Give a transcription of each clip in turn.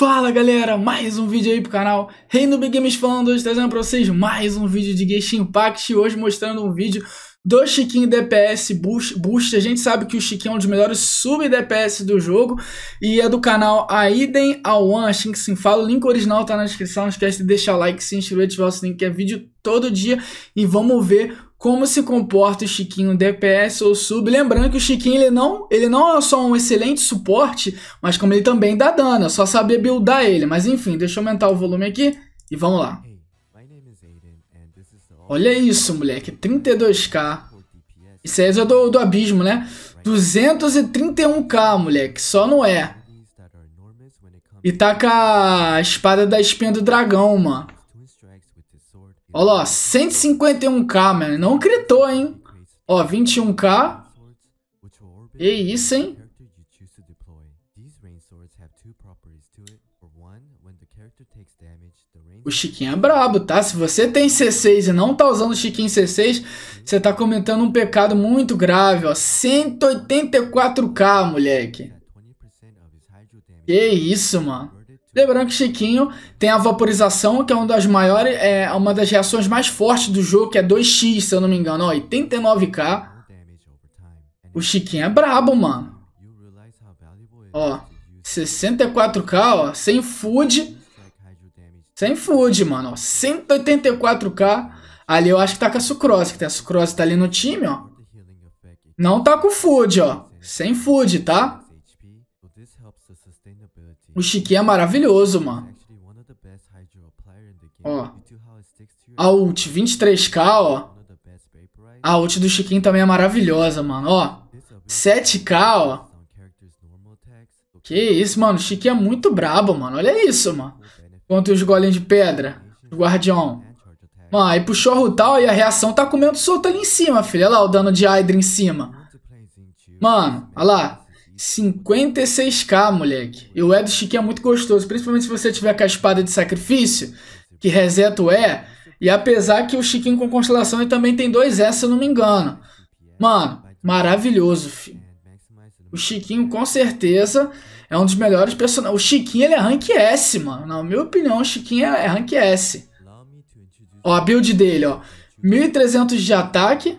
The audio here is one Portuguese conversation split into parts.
Fala galera, mais um vídeo aí pro canal Reino Big Games falando, hoje trazendo pra vocês mais um vídeo de Genshin Impact hoje mostrando um vídeo do Chiquinho DPS boost, boost, a gente sabe que o Chiquinho é um dos melhores sub DPS do jogo e é do canal Aiden A1, assim que sim fala, o link original tá na descrição, não esquece de deixar o like, se inscrever, ativar o sininho que é vídeo todo dia e vamos ver como se comporta o Chiquinho DPS ou sub. Lembrando que o Chiquinho ele não, ele não é só um excelente suporte, mas como ele também dá dano, é só saber buildar ele. Mas enfim, deixa eu aumentar o volume aqui e vamos lá. Olha isso, moleque, 32k. Isso aí é do, do abismo, né? 231k, moleque, só não é. E tá com a espada da espinha do dragão, mano. Olha lá, 151k, mano. Não critou, hein? Ó, 21k. E isso, hein? O Chiquinho é brabo, tá? Se você tem C6 e não tá usando o Chiquinho C6, você tá comentando um pecado muito grave, ó. 184k, moleque. Que isso, mano. Lembrando que Chiquinho tem a vaporização, que é uma das maiores, é uma das reações mais fortes do jogo, que é 2x, se eu não me engano, ó, 89k. O Chiquinho é brabo, mano. Ó, 64k, ó, sem food. Sem food, mano, ó, 184k. Ali eu acho que tá com a Sucrose, que tem a Sucrose tá ali no time, ó. Não tá com food, ó. Sem food, tá? O Chiqui é maravilhoso, mano. Ó. A ult 23k, ó. A ult do Chiquinho também é maravilhosa, mano. Ó. 7k, ó. Que isso, mano. O Chiquinho é muito brabo, mano. Olha isso, mano. Contra os golems de pedra. O guardião. Mano, aí puxou a Rutal e a reação tá comendo solta ali em cima, filho. Olha lá o dano de Hydra em cima. Mano, olha lá. 56k, moleque. E o E do Chiquinho é muito gostoso, principalmente se você tiver com a espada de sacrifício, que reseta o E. E apesar que o Chiquinho com constelação ele também tem dois E, se eu não me engano. Mano, maravilhoso, filho. O Chiquinho com certeza é um dos melhores personagens. O Chiquinho ele é rank S, mano. Na minha opinião, o Chiquinho é, é rank S. Ó, a build dele, ó. 1300 de ataque,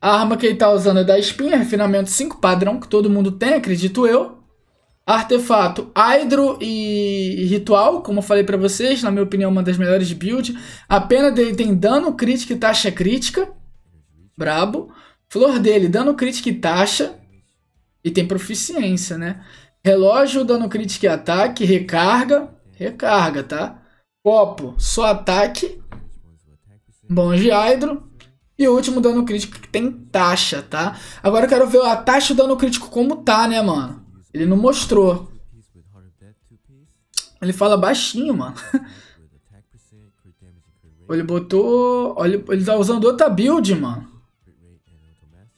a arma que ele tá usando é da espinha, refinamento 5 padrão, que todo mundo tem, acredito eu. Artefato, Hydro e Ritual, como eu falei para vocês, na minha opinião, uma das melhores builds. A pena dele tem dano, crítica e taxa crítica. Brabo. Flor dele, dano crítica e taxa. E tem proficiência, né? Relógio, dano crítica e ataque. Recarga. Recarga, tá? Copo, só ataque. Bom de Hydro. E o último dano crítico que tem taxa, tá? Agora eu quero ver a taxa do dano crítico como tá, né, mano? Ele não mostrou. Ele fala baixinho, mano. Ele botou... Olha, ele tá usando outra build, mano.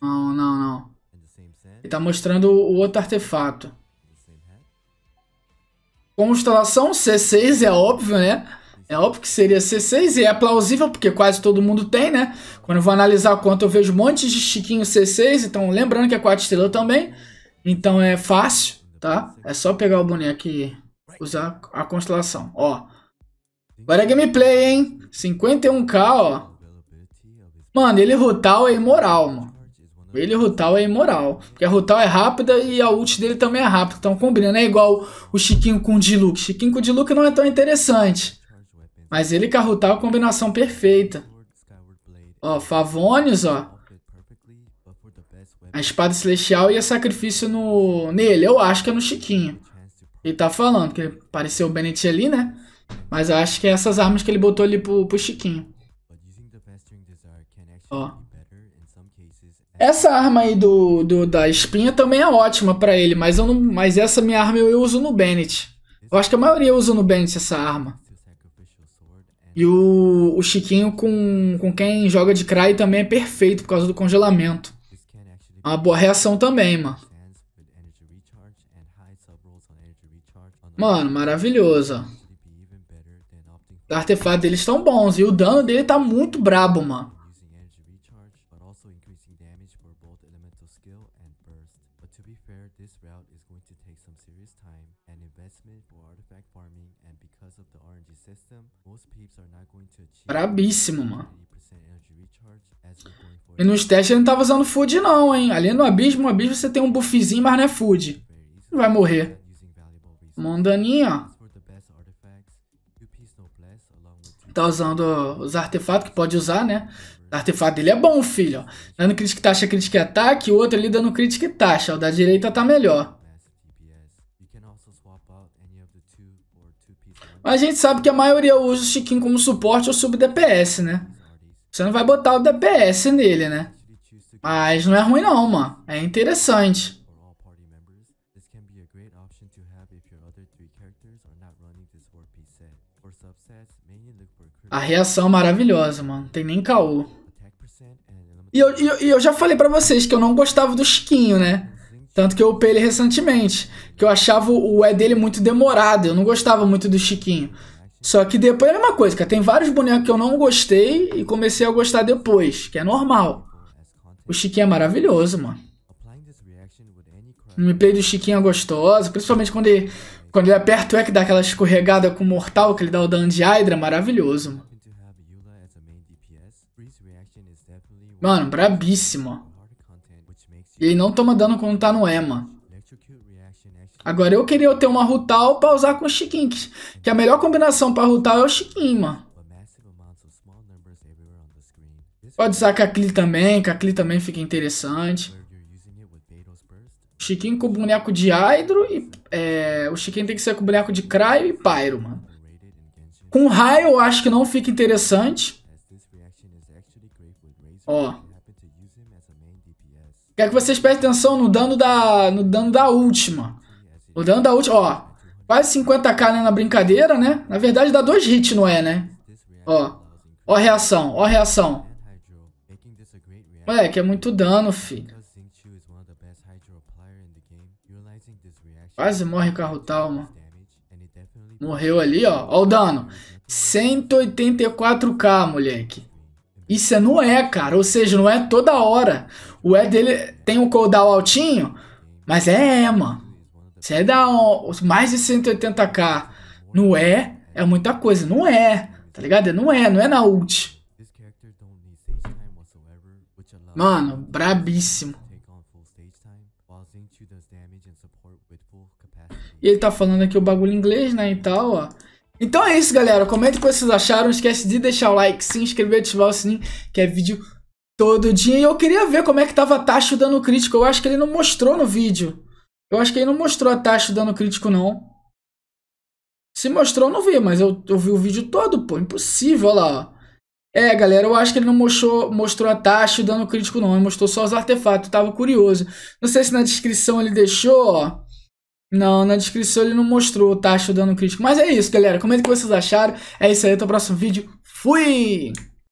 Não, não, não. Ele tá mostrando o outro artefato. Constelação C6 é óbvio, né? É óbvio que seria C6 e é plausível porque quase todo mundo tem, né? Quando eu vou analisar a conta, eu vejo um monte de Chiquinho C6, então lembrando que é 4 estrelas também. Então é fácil, tá? É só pegar o boneco e usar a constelação, ó. Agora é gameplay, hein? 51k, ó. Mano, ele Rutal é imoral, mano. Ele Rutal é imoral. Porque a Rutal é rápida e a ult dele também é rápida. Então combina, é igual o Chiquinho com o Diluc. Chiquinho com o Diluc não é tão interessante. Mas ele e Carrutal, é combinação perfeita. Ó, favonius, ó. A espada celestial e o sacrifício no nele. Eu acho que é no Chiquinho. Ele tá falando que pareceu o Bennett ali, né? Mas eu acho que é essas armas que ele botou ali pro, pro Chiquinho. Ó. Essa arma aí do, do, da espinha também é ótima pra ele, mas, eu não, mas essa minha arma eu, eu uso no Bennett. Eu acho que a maioria usa no Bennett essa arma. E o, o Chiquinho com, com quem joga de Cry também é perfeito por causa do congelamento. Uma boa reação também, mano. Mano, maravilhoso. Os artefato deles estão bons. E o dano dele tá muito brabo, mano. this route is going to take some serious time and investment for artifact farming and because of the RNG system, most peeps are not going to achieve Brabíssimo, mano. E nos testes ele não tava tá usando food não, hein? Ali no abismo, no abismo você tem um buffzinho, mas não é food. Não vai morrer. Mandaninho, ó. Tá usando os artefatos que pode usar, né? Artefato dele é bom, filho. Ó. Dando crítica e taxa, crítica e ataque. O outro ali dando crítica e taxa. O da direita tá melhor. Mas a gente sabe que a maioria usa o Chiquinho como suporte ou sub DPS, né? Você não vai botar o DPS nele, né? Mas não é ruim não, mano. É interessante. A reação maravilhosa, mano. tem nem caô. E eu, eu, eu já falei para vocês que eu não gostava do Chiquinho, né? Tanto que eu upei ele recentemente. Que eu achava o E dele muito demorado. Eu não gostava muito do Chiquinho. Só que depois é a mesma coisa, cara. Tem vários bonecos que eu não gostei e comecei a gostar depois, que é normal. O Chiquinho é maravilhoso, mano. Me replay do Chiquinho é gostoso, principalmente quando ele, quando ele aperta o E que dá aquela escorregada com o mortal que ele dá o dano de Hydra, maravilhoso. Mano, brabíssimo. E ele não toma dano quando tá no Ema. Agora eu queria ter uma Rutal pra usar com o Chiquinho, que, que a melhor combinação pra Rutal é o Chiquinho, mano. Pode usar Kakli também, Kakli também fica interessante. Chiquinho com boneco de Hydro e. É, o Chiquinho tem que ser com boneco de Cryo e Pyro, mano. Com raio eu acho que não fica interessante. Ó. Quero que vocês prestem atenção no dano da. No dano da última. O dano da última. Ó. Quase 50k né, na brincadeira, né? Na verdade dá dois hits, não é, né? Ó. Ó a reação, ó a reação. que é muito dano, filho. Quase morre carro tal, mano. Morreu ali, ó. Ó o dano. 184k, moleque. Isso é no E, é, cara. Ou seja, não é toda hora. O E dele tem um cooldown altinho, mas é E, é, mano. é dá mais de 180k no E, é muita coisa. Não é, tá ligado? Não é, não é na ult. Mano, brabíssimo. E ele tá falando aqui o bagulho em inglês, né, e tal, ó. Então é isso, galera. Comenta o que vocês acharam. Não esquece de deixar o like, se inscrever, ativar o sininho, que é vídeo todo dia. E eu queria ver como é que tava a Tacho dando crítico. Eu acho que ele não mostrou no vídeo. Eu acho que ele não mostrou a Tacho dando crítico, não. Se mostrou, eu não vi, mas eu, eu vi o vídeo todo, pô. Impossível, olha lá, ó. É, galera, eu acho que ele não mostrou, mostrou a taxa dando crítico, não. Ele mostrou só os artefatos, eu tava curioso. Não sei se na descrição ele deixou, ó não, na descrição ele não mostrou tá? taxa dando crítico. Mas é isso, galera. Comenta o que vocês acharam. É isso aí, até o próximo vídeo. Fui!